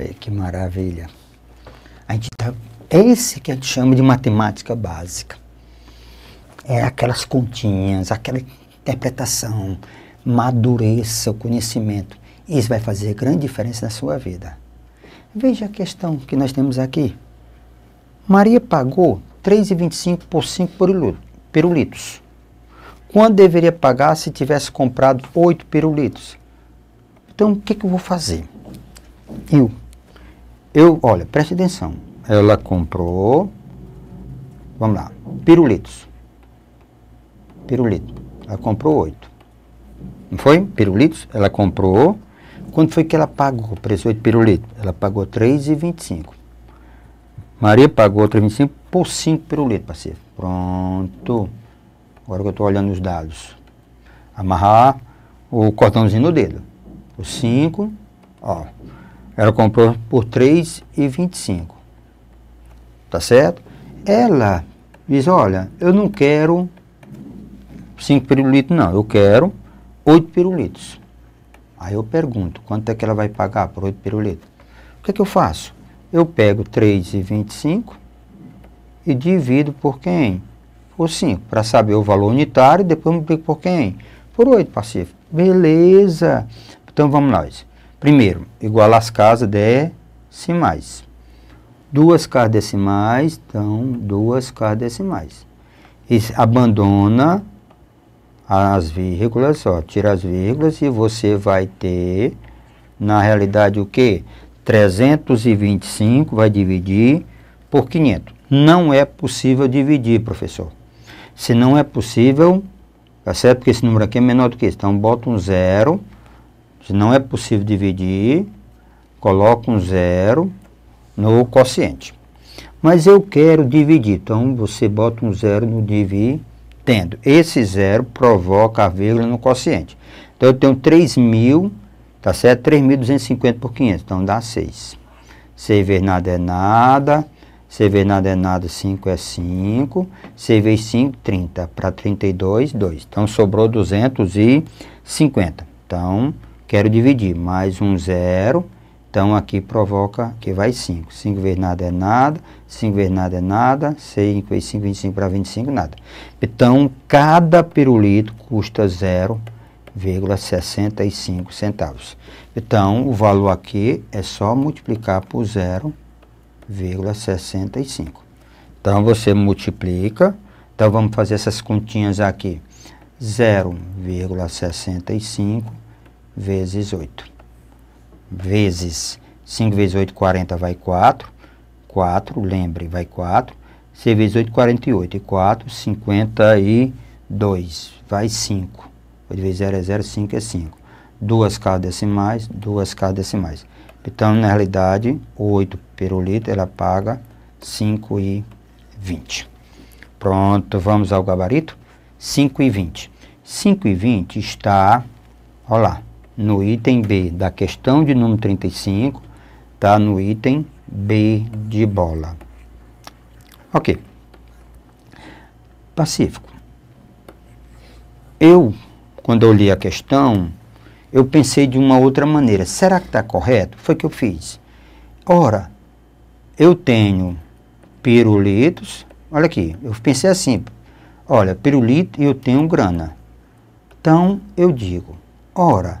Olha que maravilha. A gente tá, é esse que a gente chama de matemática básica. É aquelas continhas, aquela interpretação, madureza, o conhecimento. Isso vai fazer grande diferença na sua vida. Veja a questão que nós temos aqui. Maria pagou 3,25 por 5 pirulitos. Quanto deveria pagar se tivesse comprado 8 pirulitos? Então, o que, que eu vou fazer? Eu eu, olha, preste atenção. Ela comprou, vamos lá, pirulitos. Pirulito. Ela comprou oito. Não foi? Pirulitos, ela comprou. Quanto foi que ela pagou o preço de pirulito? Ela pagou 3,25. Maria pagou 3,25 por 5 pirulitos, parceiro. Pronto. Agora que eu estou olhando os dados. Amarrar o cordãozinho no dedo. Os 5, ó. Ela comprou por R$ 3,25. Tá certo? Ela diz, olha, eu não quero 5 pirulitos, não. Eu quero 8 pirulitos. Aí eu pergunto, quanto é que ela vai pagar por 8 pirulitos? O que é que eu faço? Eu pego 3,25 e divido por quem? Por 5, para saber o valor unitário, depois multiplico por quem? Por 8, Pacífico. Beleza. Então vamos nós. Primeiro, igual às casas decimais. Duas casas decimais, então duas casas decimais. E abandona as vírgulas, só tira as vírgulas e você vai ter, na realidade, o que? 325 vai dividir por 500. Não é possível dividir, professor. Se não é possível, tá certo? Porque esse número aqui é menor do que esse. Então, bota um zero que não é possível dividir, coloca um zero no quociente. Mas eu quero dividir, então você bota um zero no dividendo. Esse zero provoca a vírgula no quociente. Então eu tenho 3.000, tá certo? 3.250 por 500, então dá 6. 6 vezes nada é nada, 6 vezes nada é nada, 5 é 5, 6 vezes 5, 30, para 32, 2. Então sobrou 250. Então, quero dividir, mais um zero, então aqui provoca que vai 5. 5 vezes nada é nada, 5 vezes nada é nada, 5 vezes 5, 25 para 25, nada. Então, cada pirulito custa 0,65 centavos. Então, o valor aqui é só multiplicar por 0,65. Então, você multiplica. Então, vamos fazer essas continhas aqui. 0,65 vezes 8. Vezes 5 vezes 8, 40 vai 4. 4, lembre, vai 4. 6 vezes 8, 48. E 4, 52. Vai 5. 8 vezes 0 é 0, 5 é 5. Duas casas decimais, duas casas decimais. Então, na realidade, 8 pelo litro, ela paga 5 e 20. Pronto, vamos ao gabarito. 5 e 20. 5 e 20 está, olha lá, no item B da questão de número 35, está no item B de bola. Ok. Pacífico. Eu, quando eu li a questão, eu pensei de uma outra maneira. Será que está correto? Foi o que eu fiz. Ora, eu tenho pirulitos. Olha aqui, eu pensei assim. Olha, pirulito e eu tenho grana. Então, eu digo, ora,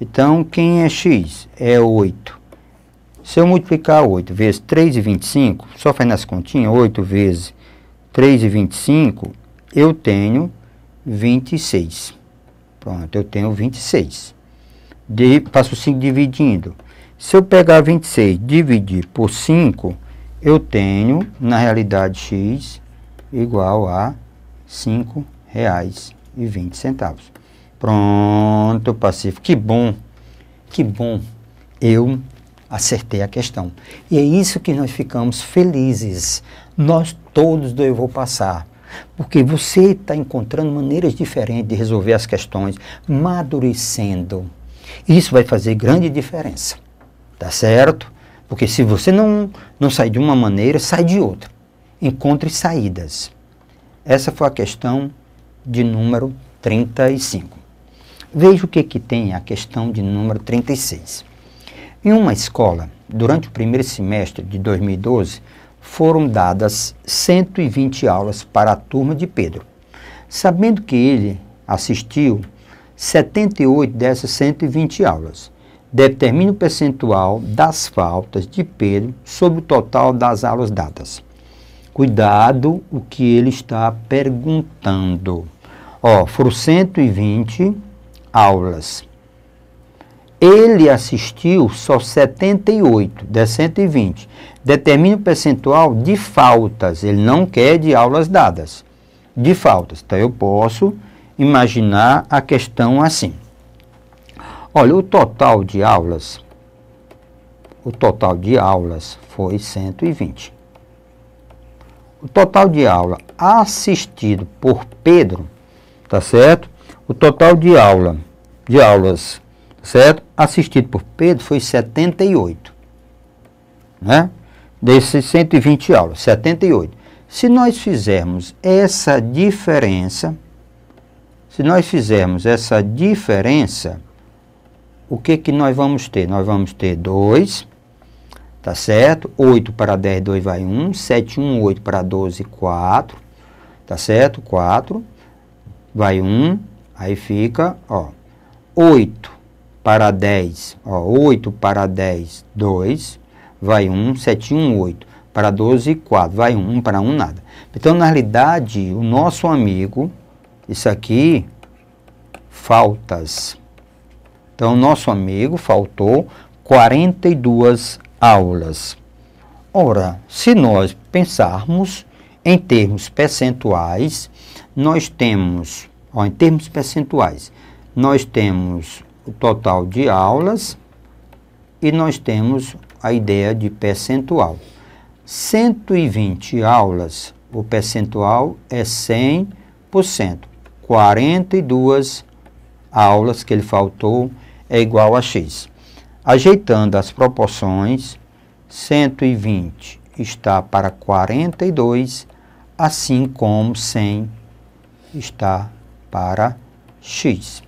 Então, quem é x? É 8. Se eu multiplicar 8 vezes 3,25, só faz nas continhas, 8 vezes 3,25, eu tenho 26. Pronto, eu tenho 26. De, passo 5 dividindo. Se eu pegar 26 e dividir por 5, eu tenho, na realidade, x igual a R$ 5,20. Pronto, Pacífico. Que bom, que bom. Eu acertei a questão. E é isso que nós ficamos felizes. Nós todos do Eu Vou Passar. Porque você está encontrando maneiras diferentes de resolver as questões, madurecendo. Isso vai fazer grande diferença. Tá certo? Porque se você não, não sai de uma maneira, sai de outra. Encontre saídas. Essa foi a questão de número 35. Veja o que, que tem a questão de número 36. Em uma escola, durante o primeiro semestre de 2012, foram dadas 120 aulas para a turma de Pedro. Sabendo que ele assistiu 78 dessas 120 aulas, determine o percentual das faltas de Pedro sobre o total das aulas dadas. Cuidado o que ele está perguntando. Ó, foram 120 aulas. Ele assistiu só 78 de 120. Determine o percentual de faltas. Ele não quer de aulas dadas, de faltas. Então eu posso imaginar a questão assim. Olha, o total de aulas, o total de aulas foi 120. O total de aula assistido por Pedro, tá certo? O total de aula, de aulas, certo? Assistido por Pedro foi 78, né? Desses 120 aulas, 78. Se nós fizermos essa diferença, se nós fizermos essa diferença, o que que nós vamos ter? Nós vamos ter 2, tá certo? 8 para 10, 2 vai 1, 7, 1, 8 para 12, 4, tá certo? 4, vai 1, Aí fica, ó, 8 para 10, ó, 8 para 10, 2, vai 1, 7, 1, 8. Para 12, 4, vai 1, para 1, nada. Então, na realidade, o nosso amigo, isso aqui, faltas. Então, nosso amigo faltou 42 aulas. Ora, se nós pensarmos em termos percentuais, nós temos Ó, em termos percentuais, nós temos o total de aulas e nós temos a ideia de percentual. 120 aulas, o percentual é 100%. 42 aulas que ele faltou é igual a x. Ajeitando as proporções, 120 está para 42, assim como 100 está para para x.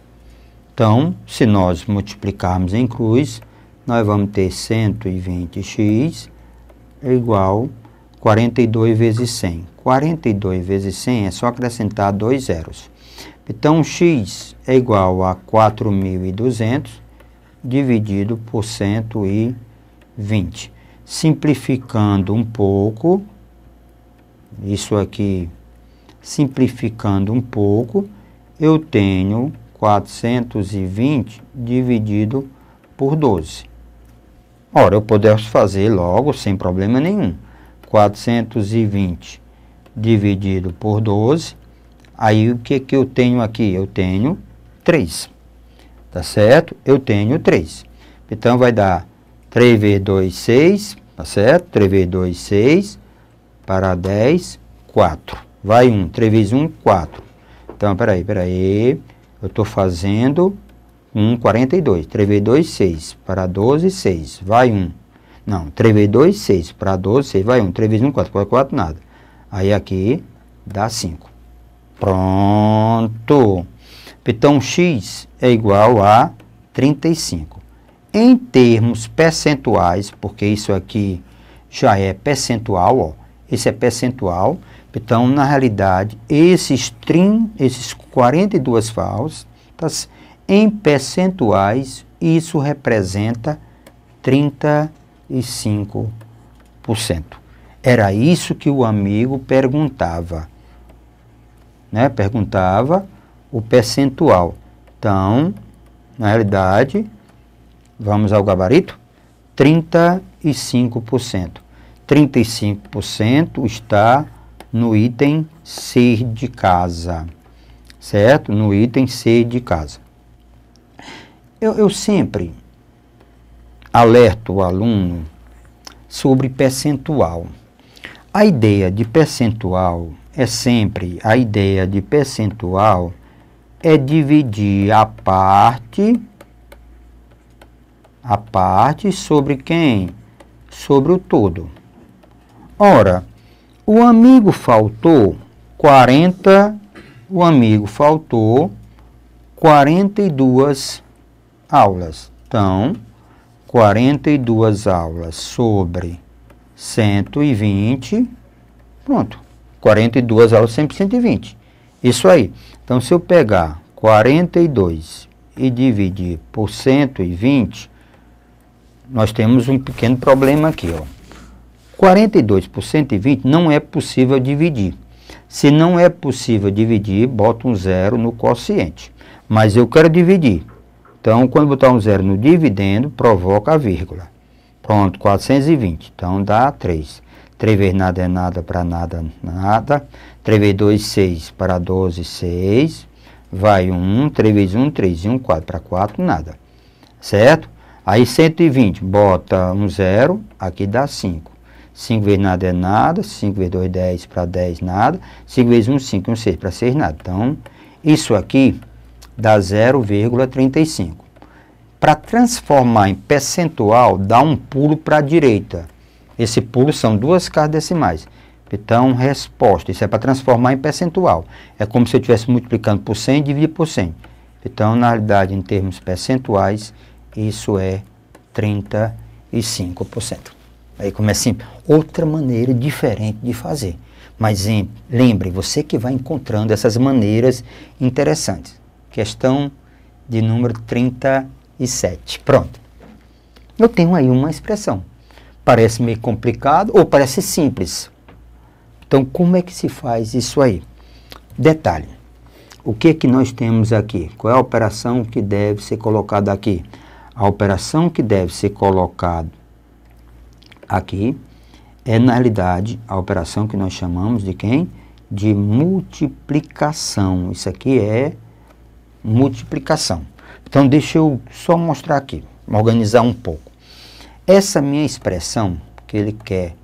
Então, se nós multiplicarmos em cruz, nós vamos ter 120x é igual 42 vezes 100. 42 vezes 100 é só acrescentar dois zeros. Então, x é igual a 4.200 dividido por 120. Simplificando um pouco, isso aqui, simplificando um pouco, eu tenho 420 dividido por 12. Ora, eu poderia fazer logo, sem problema nenhum. 420 dividido por 12. Aí, o que, que eu tenho aqui? Eu tenho 3. Tá certo? Eu tenho 3. Então, vai dar 3 vezes 2, 6. Tá certo? 3 vezes 2, 6. Para 10, 4. Vai 1. 3 vezes 1, 4. Então, peraí, peraí. Eu estou fazendo 1,42. 42. 3 vezes 2, 6. Para 12, 6. Vai 1. Não, 3 vezes 2, 6. Para 12, 6. Vai 1. 3 vezes 1, 4. 4, 4, nada. Aí aqui dá 5. Pronto. Então, x é igual a 35. Em termos percentuais, porque isso aqui já é percentual, ó. Esse é percentual. Então, na realidade, esses, 30, esses 42 faltas, tá em percentuais, isso representa 35%. Era isso que o amigo perguntava. Né? Perguntava o percentual. Então, na realidade, vamos ao gabarito, 35%. 35% está no item ser de casa, certo? No item ser de casa. Eu, eu sempre alerto o aluno sobre percentual. A ideia de percentual é sempre a ideia de percentual é dividir a parte a parte sobre quem? Sobre o todo. Ora, o amigo faltou 40, o amigo faltou 42 aulas. Então, 42 aulas sobre 120, pronto. 42 aulas sempre 120. Isso aí. Então, se eu pegar 42 e dividir por 120, nós temos um pequeno problema aqui, ó. 42 por 120 não é possível dividir. Se não é possível dividir, bota um zero no quociente. Mas eu quero dividir. Então, quando botar um zero no dividendo, provoca a vírgula. Pronto, 420. Então, dá 3. 3 vezes nada é nada para nada, nada. 3 vezes 2, 6 para 12, 6. Vai 1, 3 vezes 1, 3. E 1, 4 para 4, nada. Certo? Aí 120, bota um zero, aqui dá 5. 5 vezes nada é nada, 5 vezes 2, 10 para 10, nada, 5 vezes 1, 5, 1, 6 para 6, nada. Então, isso aqui dá 0,35. Para transformar em percentual, dá um pulo para a direita. Esse pulo são duas casas decimais. Então, resposta, isso é para transformar em percentual. É como se eu estivesse multiplicando por 100 e dividir por 100. Então, na realidade, em termos percentuais, isso é 35%. Aí começa assim, outra maneira diferente de fazer. Mas em, lembre, você que vai encontrando essas maneiras interessantes. Questão de número 37. Pronto. Eu tenho aí uma expressão. Parece meio complicado ou parece simples. Então, como é que se faz isso aí? Detalhe. O que é que nós temos aqui? Qual é a operação que deve ser colocada aqui? A operação que deve ser colocada aqui é, na realidade, a operação que nós chamamos de quem? De multiplicação. Isso aqui é multiplicação. Então, deixa eu só mostrar aqui, organizar um pouco. Essa minha expressão que ele quer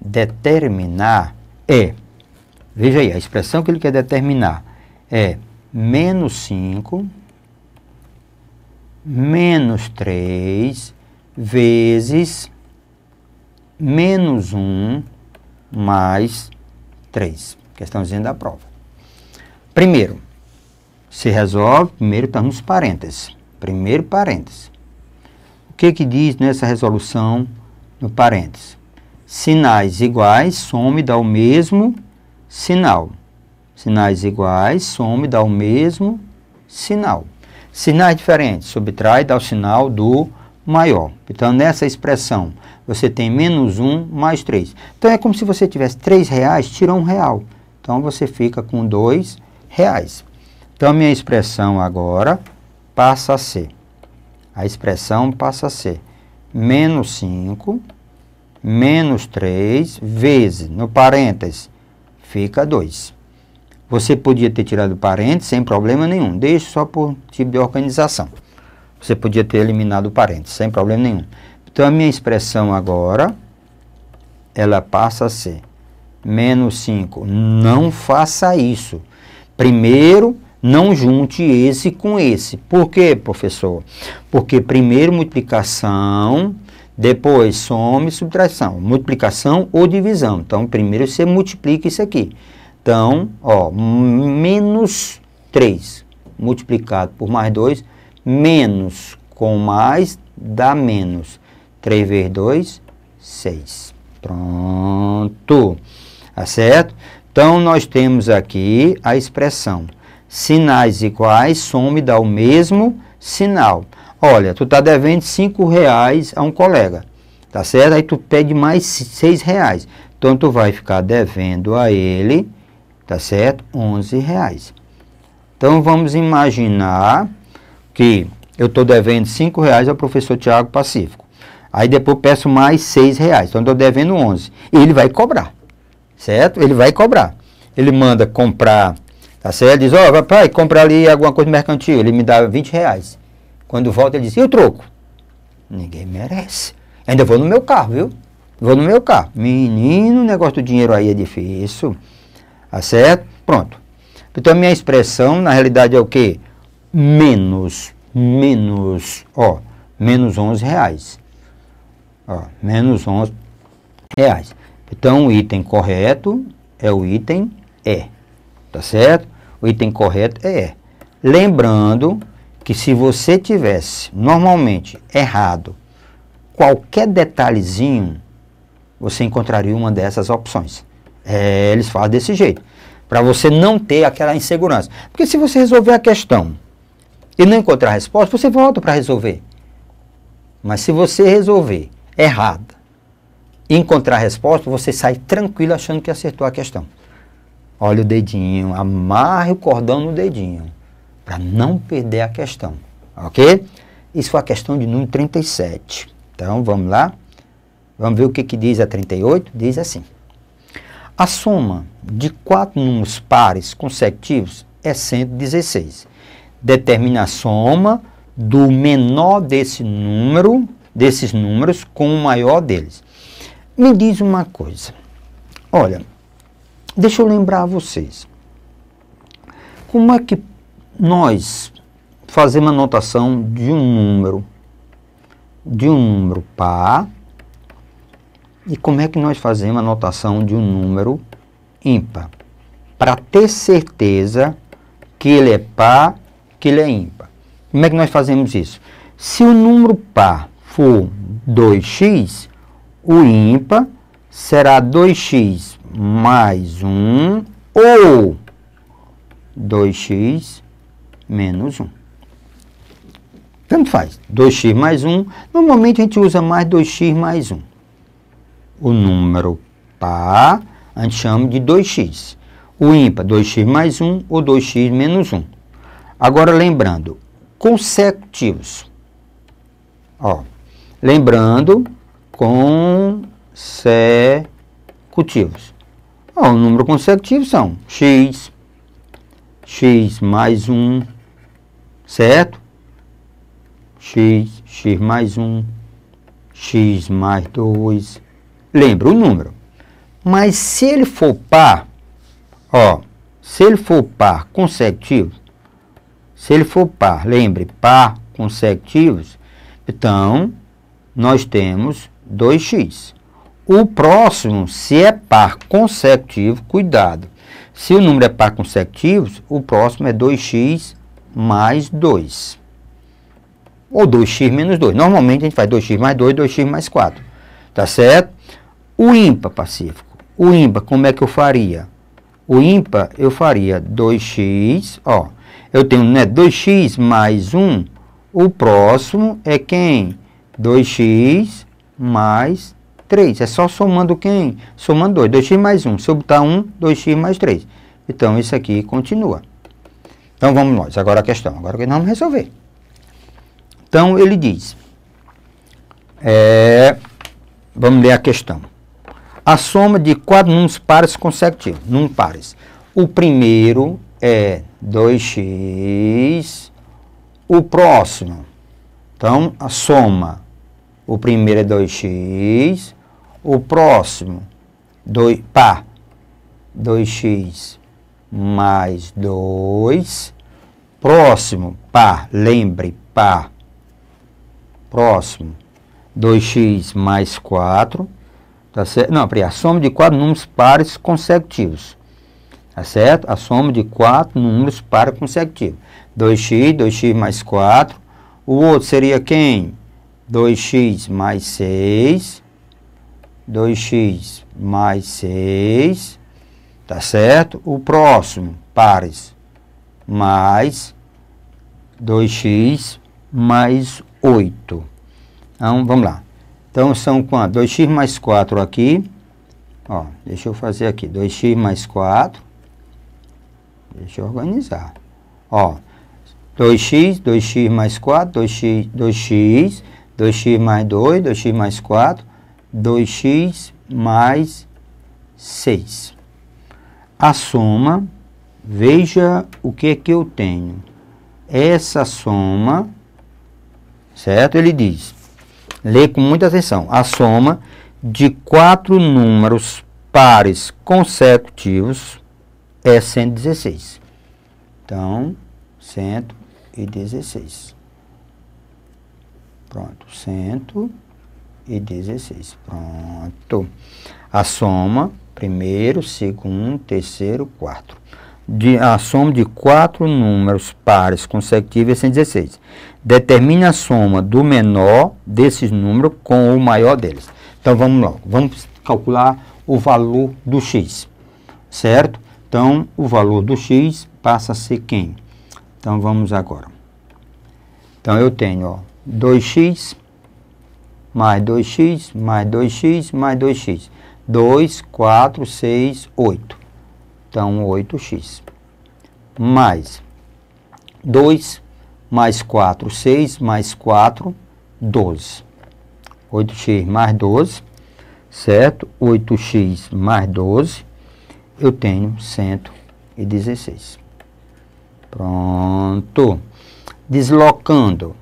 determinar é, veja aí, a expressão que ele quer determinar é menos 5 menos 3 vezes menos 1 mais 3. Questãozinha da prova. Primeiro, se resolve, primeiro está nos parênteses. Primeiro parênteses. O que que diz nessa resolução no parênteses? Sinais iguais, some dá o mesmo sinal. Sinais iguais, some dá o mesmo sinal. Sinais diferentes, subtrai dá o sinal do maior. Então, nessa expressão, você tem menos 1 mais 3. Então, é como se você tivesse 3 reais, tira 1 real. Então, você fica com 2 reais. Então, minha expressão agora passa a ser. A expressão passa a ser menos 5 menos 3 vezes, no parênteses, fica 2. Você podia ter tirado parênteses sem problema nenhum, deixe só por tipo de organização. Você podia ter eliminado o parente, sem problema nenhum. Então, a minha expressão agora, ela passa a ser menos 5. Não faça isso. Primeiro, não junte esse com esse. Por quê, professor? Porque primeiro multiplicação, depois some subtração. Multiplicação ou divisão. Então, primeiro você multiplica isso aqui. Então, ó, menos 3 multiplicado por mais 2 menos com mais dá menos. 3 vezes 2, 6. Pronto. Tá certo? Então, nós temos aqui a expressão sinais iguais, some dá o mesmo sinal. Olha, tu tá devendo 5 reais a um colega, tá certo? Aí tu pede mais 6 reais. Então, tu vai ficar devendo a ele, tá certo? 11 reais. Então, vamos imaginar que eu estou devendo cinco reais ao professor Tiago Pacífico. Aí depois peço mais seis reais, então eu estou devendo 11. E ele vai cobrar, certo? Ele vai cobrar. Ele manda comprar, tá certo? Diz, ó, oh, papai, compra ali alguma coisa mercantil. Ele me dá 20 reais. Quando volta, ele diz, e o troco? Ninguém merece. Ainda vou no meu carro, viu? Vou no meu carro. Menino, o negócio do dinheiro aí é difícil. Tá certo? Pronto. Então, minha expressão, na realidade, é o quê? menos, menos, ó, menos 11 reais. Ó, menos 11 reais. Então, o item correto é o item E, tá certo? O item correto é E. Lembrando que se você tivesse normalmente errado qualquer detalhezinho, você encontraria uma dessas opções. É, eles fazem desse jeito, para você não ter aquela insegurança. Porque se você resolver a questão e não encontrar resposta, você volta para resolver. Mas se você resolver errado e encontrar resposta, você sai tranquilo achando que acertou a questão. Olha o dedinho, amarre o cordão no dedinho, para não perder a questão. Ok? Isso foi a questão de número 37. Então vamos lá. Vamos ver o que, que diz a 38? Diz assim: A soma de quatro números pares consecutivos é 116 determina a soma do menor desse número, desses números com o maior deles. Me diz uma coisa. Olha, deixa eu lembrar a vocês. Como é que nós fazemos a notação de um número de um número par e como é que nós fazemos a notação de um número ímpar? Para ter certeza que ele é par que ele é ímpar. Como é que nós fazemos isso? Se o número par for 2x, o ímpar será 2x mais 1 ou 2x menos 1. Tanto faz. 2x mais 1. Normalmente a gente usa mais 2x mais 1. O número par a gente chama de 2x. O ímpar, 2x mais 1 ou 2x menos 1. Agora, lembrando, consecutivos. Ó, lembrando, consecutivos. Ó, o número consecutivo são x, x mais 1, certo? x, x mais 1, x mais 2. Lembra o número. Mas se ele for par, ó, se ele for par consecutivo, se ele for par, lembre, par consecutivos, então nós temos 2x. O próximo, se é par consecutivo, cuidado. Se o número é par consecutivo, o próximo é 2x mais 2. Ou 2x menos 2. Normalmente a gente faz 2x mais 2, 2x mais 4. Tá certo? O ímpar, Pacífico. O ímpar, como é que eu faria? O ímpar, eu faria 2x, ó. Eu tenho né, 2x mais 1, o próximo é quem? 2x mais 3. É só somando quem? Somando 2. 2x mais 1. Se eu botar 1, 2x mais 3. Então, isso aqui continua. Então, vamos nós. Agora a questão. Agora que nós vamos resolver. Então, ele diz... É, vamos ler a questão. A soma de quatro números pares consecutivos. Num pares. O primeiro é 2x, o próximo. Então, a soma. O primeiro é 2x, o próximo, 2, pá, 2x mais 2, próximo, pá, lembre, pá, próximo, 2x mais 4, tá certo? Não, a soma de quatro números pares consecutivos. Tá certo? A soma de quatro números para consecutivos. 2x, 2x mais 4. O outro seria quem? 2x mais 6. 2x mais 6. Tá certo? O próximo, pares, mais 2x mais 8. Então, vamos lá. Então, são quanto? 2x mais 4 aqui. Ó, deixa eu fazer aqui. 2x mais 4. Deixa eu organizar. Ó, 2x, 2x mais 4, 2x, 2x, 2x mais 2, 2x mais 4, 2x mais 6. A soma, veja o que é que eu tenho. Essa soma, certo? Ele diz, lê com muita atenção, a soma de quatro números pares consecutivos é 116. Então, 116. Pronto, 116. Pronto. A soma, primeiro, segundo, terceiro, quarto. De, a soma de quatro números pares consecutivos é 116. Determine a soma do menor desses números com o maior deles. Então, vamos logo. Vamos calcular o valor do x, certo? Então, o valor do x passa a ser quem? Então, vamos agora. Então, eu tenho ó, 2x mais 2x mais 2x mais 2x. 2, 4, 6, 8. Então, 8x. Mais 2 mais 4, 6 mais 4, 12. 8x mais 12, certo? 8x mais 12 eu tenho 116. Pronto. Deslocando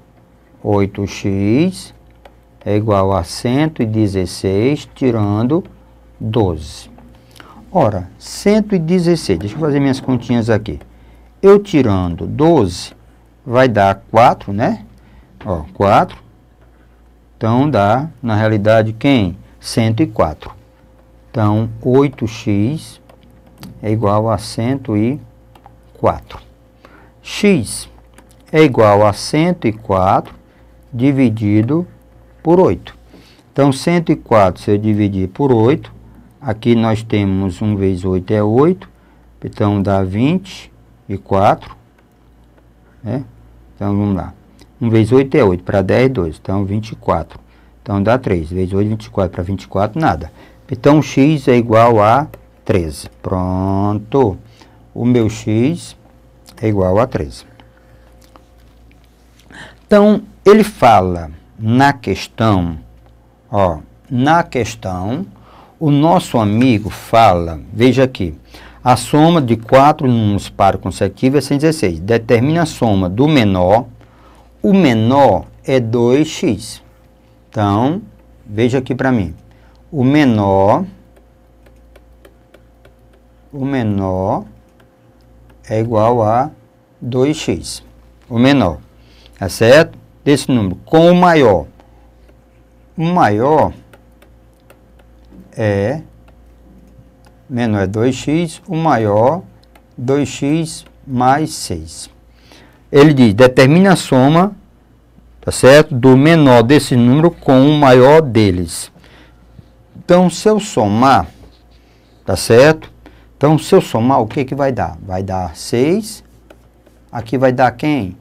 8x é igual a 116 tirando 12. Ora, 116, deixa eu fazer minhas continhas aqui. Eu tirando 12 vai dar 4, né? Ó, 4. Então dá, na realidade, quem? 104. Então, 8x é igual a 104. x é igual a 104 dividido por 8. Então, 104, se eu dividir por 8, aqui nós temos 1 vezes 8 é 8, então dá 24, né? Então, vamos lá. 1 vezes 8 é 8, para 10 é 2, então 24. Então, dá 3, vezes 8, 24, para 24, nada. Então, x é igual a 13. Pronto. O meu x é igual a 13. Então, ele fala na questão, ó, na questão, o nosso amigo fala, veja aqui, a soma de quatro números pares consecutivos é 116. determine a soma do menor, o menor é 2x. Então, veja aqui para mim, o menor o menor é igual a 2x. O menor, tá certo? Desse número com o maior. O maior é menor é 2x, o maior 2x mais 6. Ele diz, determine a soma, tá certo? Do menor desse número com o maior deles. Então, se eu somar, tá certo? Então, se eu somar, o que, que vai dar? Vai dar 6. Aqui vai dar quem?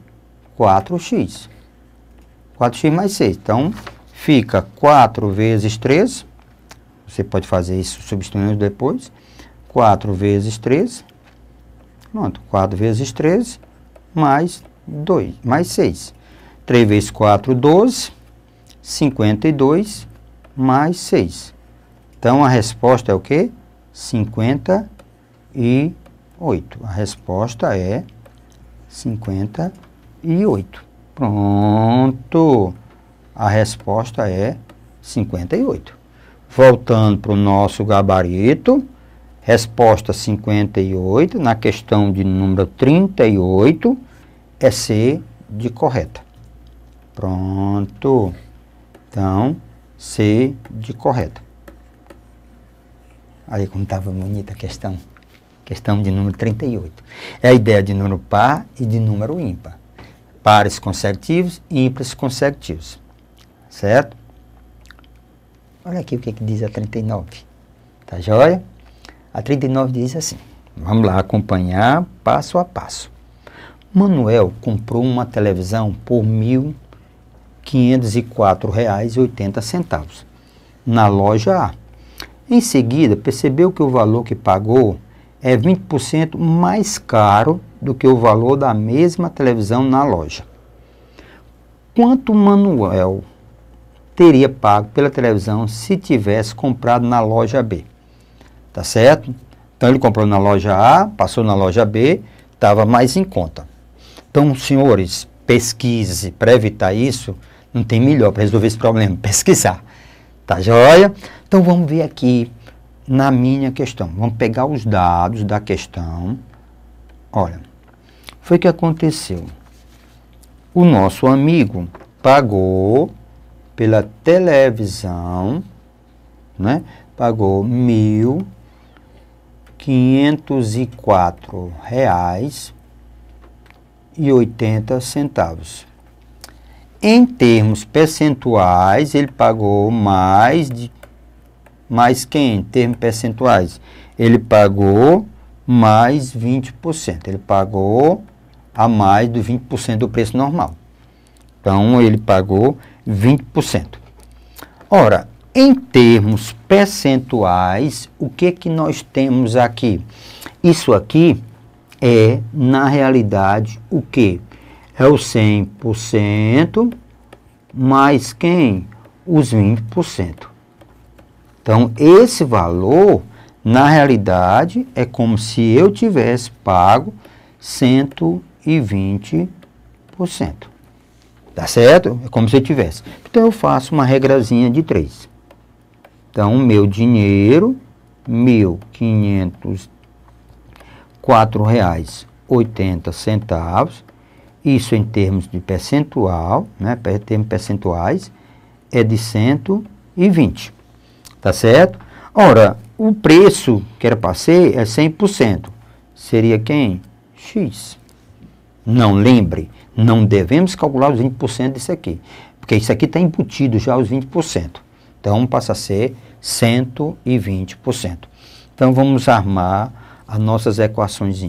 4x. 4x mais 6. Então, fica 4 vezes 3. Você pode fazer isso substituindo depois. 4 vezes 3. Pronto, 4 vezes 13 mais 2, mais 6. 3 vezes 4, 12. 52 mais 6. Então, a resposta é o quê? 52 e 8. A resposta é 58. Pronto. A resposta é 58. Voltando para o nosso gabarito, resposta 58, na questão de número 38, é C de correta. Pronto. Então, C de correta. Olha como estava bonita a questão questão de número 38. É a ideia de número par e de número ímpar. Pares consecutivos e ímpares consecutivos. Certo? Olha aqui o que, é que diz a 39. Tá joia? A 39 diz assim: vamos lá acompanhar passo a passo. Manuel comprou uma televisão por R$ 1.504,80 na loja A. Em seguida, percebeu que o valor que pagou é 20% mais caro do que o valor da mesma televisão na loja. Quanto Manuel teria pago pela televisão se tivesse comprado na loja B? Tá certo? Então ele comprou na loja A, passou na loja B, estava mais em conta. Então, senhores, pesquise para evitar isso. Não tem melhor para resolver esse problema, pesquisar. Tá joia? Então vamos ver aqui na minha questão. Vamos pegar os dados da questão. Olha, foi que aconteceu. O nosso amigo pagou pela televisão, né? Pagou mil quinhentos e quatro reais e oitenta centavos. Em termos percentuais, ele pagou mais de mais quem, em termos percentuais? Ele pagou mais 20%. Ele pagou a mais do 20% do preço normal. Então, ele pagou 20%. Ora, em termos percentuais, o que é que nós temos aqui? Isso aqui é, na realidade, o que? É o 100% mais quem? Os 20%. Então, esse valor, na realidade, é como se eu tivesse pago 120%. Tá certo? É como se eu tivesse. Então, eu faço uma regrazinha de 3. Então, meu dinheiro, R$ 1.504,80, isso em termos de percentual, né, em termos percentuais, é de 120 tá certo? Ora, o preço que era para é 100%. Seria quem? X. Não lembre, não devemos calcular os 20% disso aqui, porque isso aqui está embutido já os 20%. Então passa a ser 120%. Então vamos armar as nossas equações.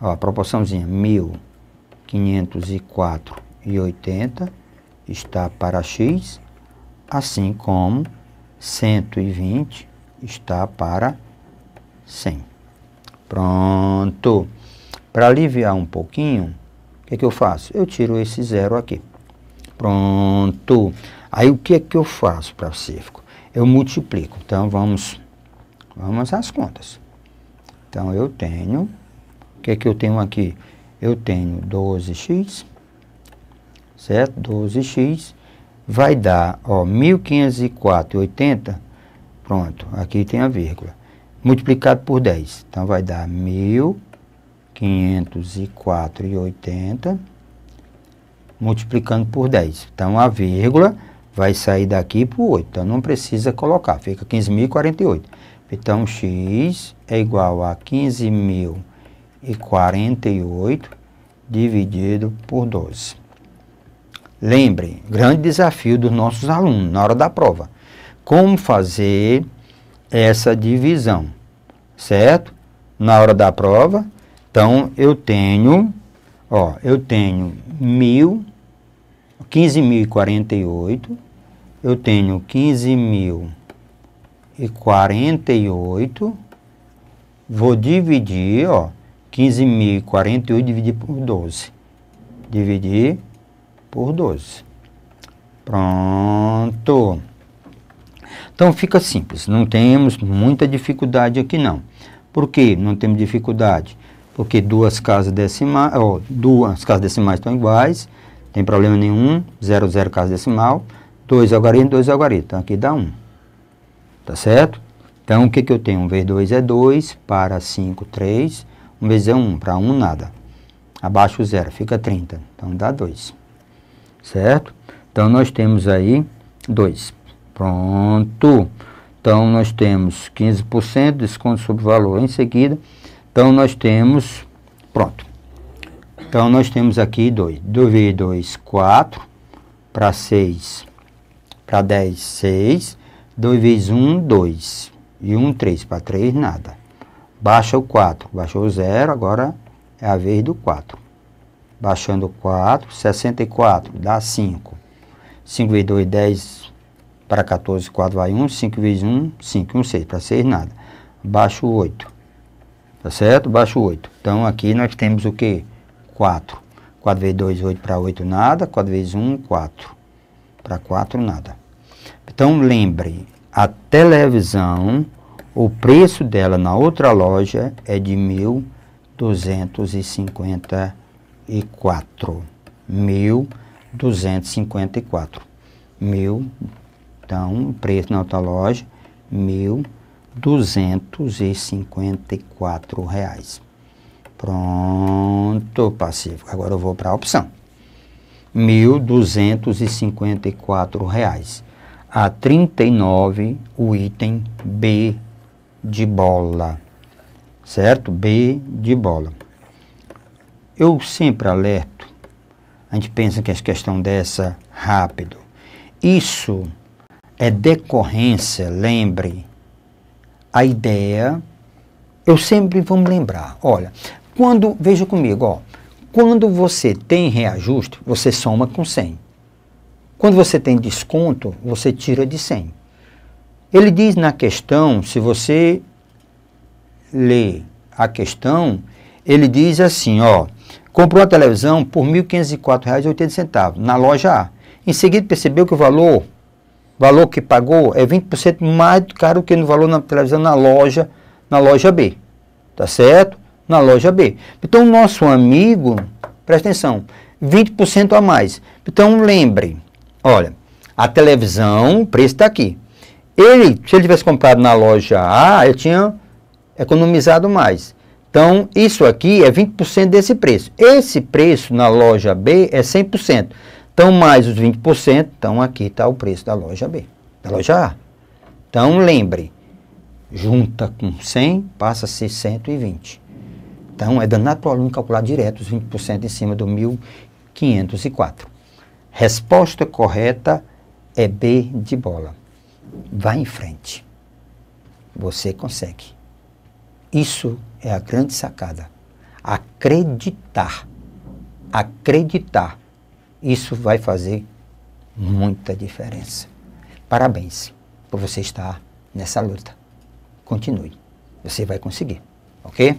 Ó, a proporçãozinha 1504,80 está para x, assim como 120 está para 100. Pronto. Para aliviar um pouquinho, o que, é que eu faço? Eu tiro esse zero aqui. Pronto. Aí o que é que eu faço, Pacífico? Eu multiplico. Então vamos, vamos às contas. Então eu tenho, o que é que eu tenho aqui? Eu tenho 12x, certo? 12x vai dar, ó, 1504,80, pronto, aqui tem a vírgula, multiplicado por 10. Então, vai dar 1504,80 multiplicando por 10. Então, a vírgula vai sair daqui por 8. Então, não precisa colocar, fica 15.048. Então, x é igual a 15.048 dividido por 12. Lembrem, grande desafio dos nossos alunos na hora da prova. Como fazer essa divisão, certo? Na hora da prova, então eu tenho, ó, eu tenho 15.048, eu tenho 15.048, vou dividir, ó, 15.048 dividir por 12. Dividir por 12. Pronto. Então fica simples, não temos muita dificuldade aqui não. Por que não temos dificuldade? Porque duas casas decimais, oh, duas casas decimais estão iguais, tem problema nenhum, 0, 0 casa decimal, 2 algarismo, 2 algarismo, então aqui dá 1. Um. Tá certo? Então o que, que eu tenho? 1 vezes 2 é 2, para 5, 3, 1 vezes é 1, para 1 nada. Abaixo o 0, fica 30, então dá 2 certo? Então, nós temos aí 2. Pronto. Então, nós temos 15% de desconto sobre o valor em seguida. Então, nós temos, pronto. Então, nós temos aqui 2. 2 2, 4. Para 6, para 10, 6. 2 vezes 1, 2. E 1, 3. Para 3, nada. Baixa o 4. Baixou o 0, agora é a vez do 4. Baixando 4, 64 dá 5. 5 vezes 2, 10 para 14, 4 vai 1. 5 vezes 1, 5, 1, 6 para 6, nada. Baixo 8. Tá certo? Baixo 8. Então aqui nós temos o que? 4. 4 vezes 2, 8 para 8, nada. 4 vezes 1, 4. Para 4, nada. Então lembre, a televisão, o preço dela na outra loja é de R$ 1.250 e quatro mil duzentos cinquenta e quatro mil então o preço na outra loja mil duzentos e cinquenta e quatro reais pronto Pacífico agora eu vou para a opção mil duzentos e cinquenta e quatro reais a 39 o item B de bola certo B de bola eu sempre alerto, a gente pensa que as questão dessa rápido. Isso é decorrência, lembre, a ideia, eu sempre vamos lembrar, olha, quando, veja comigo, ó, quando você tem reajuste, você soma com 100. Quando você tem desconto, você tira de 100. Ele diz na questão, se você ler a questão, ele diz assim, ó, Comprou uma televisão por R$ 1.504,80 na loja A. Em seguida percebeu que o valor, valor que pagou é 20% mais caro que no valor na televisão na loja, na loja B. Tá certo? Na loja B. Então nosso amigo, presta atenção, 20% a mais. Então lembre, olha, a televisão, o preço está aqui. Ele, se ele tivesse comprado na loja A, ele tinha economizado mais. Então, isso aqui é 20% desse preço. Esse preço na loja B é 100%. Então, mais os 20%, então aqui está o preço da loja B, da loja A. Então, lembre, junta com 100, passa a ser 120. Então, é danado para o aluno calcular direto os 20% em cima do 1504. Resposta correta é B de bola. Vá em frente. Você consegue. Isso é a grande sacada. Acreditar. Acreditar. Isso vai fazer muita diferença. Parabéns por você estar nessa luta. Continue. Você vai conseguir. Ok?